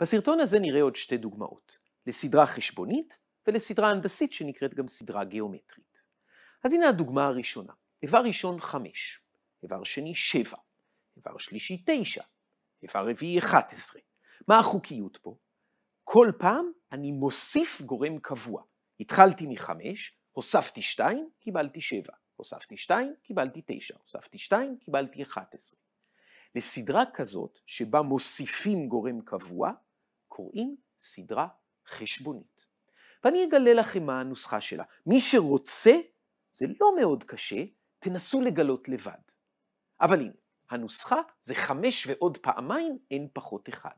בסרטון הזה נראה עוד שתי דוגמאות, לסדרה חשבונית ולסדרה הנדסית שנקראת גם סדרה גיאומטרית. אז הנה הדוגמה הראשונה, איבר ראשון 5, איבר שני 7, איבר שלישי 9, איבר רביעי 11. מה החוקיות פה? כל פעם אני מוסיף גורם קבוע. התחלתי מחמש, הוספתי שתיים, קיבלתי שבע. הוספתי שתיים, קיבלתי תשע. הוספתי שתיים, קיבלתי 11. לסדרה כזאת שבה מוסיפים גורם קבוע קוראים סדרה חשבונית. ואני אגלה לכם מה הנוסחה שלה. מי שרוצה, זה לא מאוד קשה, תנסו לגלות לבד. אבל הנה, הנוסחה זה חמש ועוד פעמיים אין פחות אחד.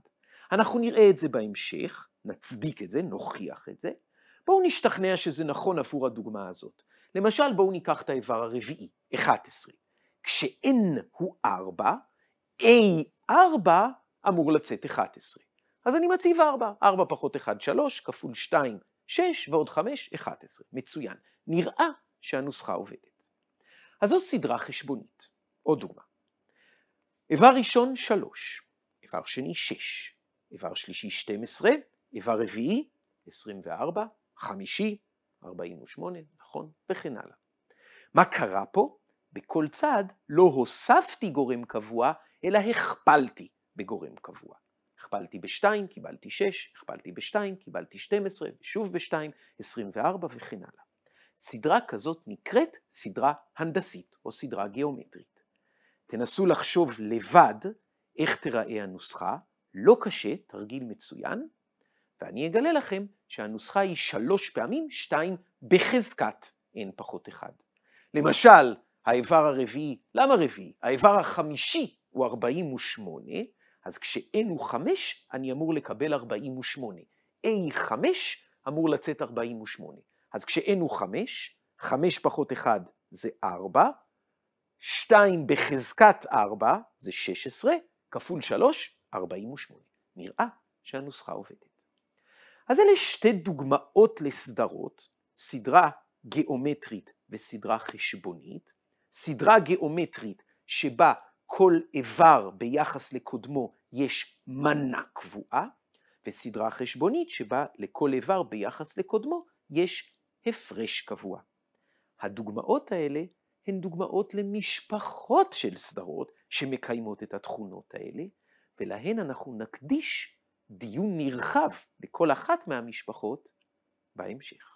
אנחנו נראה את זה בהמשך, נצדיק את זה, נוכיח את זה. בואו נשתכנע שזה נכון עבור הדוגמה הזאת. למשל, בואו ניקח את האיבר הרביעי, 11. כש-n הוא 4, A4 אמור לצאת 11. אז אני מציב 4, 4 פחות 1, 3, כפול 2, 6, ועוד 5, 11. מצוין. נראה שהנוסחה עובדת. אז זו סדרה חשבונית. עוד דוגמה. איבר ראשון 3, איבר שני 6, איבר שלישי 12, איבר רביעי 24, חמישי 48, נכון, וכן הלאה. מה קרה פה? בכל צד לא הוספתי גורם קבוע, אלא הכפלתי בגורם קבוע. הכפלתי ב-2, קיבלתי 6, הכפלתי ב-2, קיבלתי 12, ושוב ב-2, 24 וכן הלאה. סדרה כזאת נקראת סדרה הנדסית או סדרה גיאומטרית. תנסו לחשוב לבד איך תיראה הנוסחה, לא קשה, תרגיל מצוין, ואני אגלה לכם שהנוסחה היא שלוש פעמים שתיים בחזקת n פחות אחד. למשל, האיבר הרביעי, למה רביעי? האיבר החמישי הוא 48, אז כש-n הוא 5, אני אמור לקבל 48. a 5, אמור לצאת 48. אז כש-n הוא 5, 5 פחות 1 זה 4, 2 בחזקת 4 זה 16, כפול 3, 48. נראה שהנוסחה עובדת. אז אלה שתי דוגמאות לסדרות, סדרה גיאומטרית וסדרה חשבונית. סדרה גיאומטרית שבה כל איבר ביחס לקודמו יש מנה קבועה, וסדרה חשבונית שבה לכל איבר ביחס לקודמו יש הפרש קבוע. הדוגמאות האלה הן דוגמאות למשפחות של סדרות שמקיימות את התכונות האלה, ולהן אנחנו נקדיש דיון נרחב לכל אחת מהמשפחות בהמשך.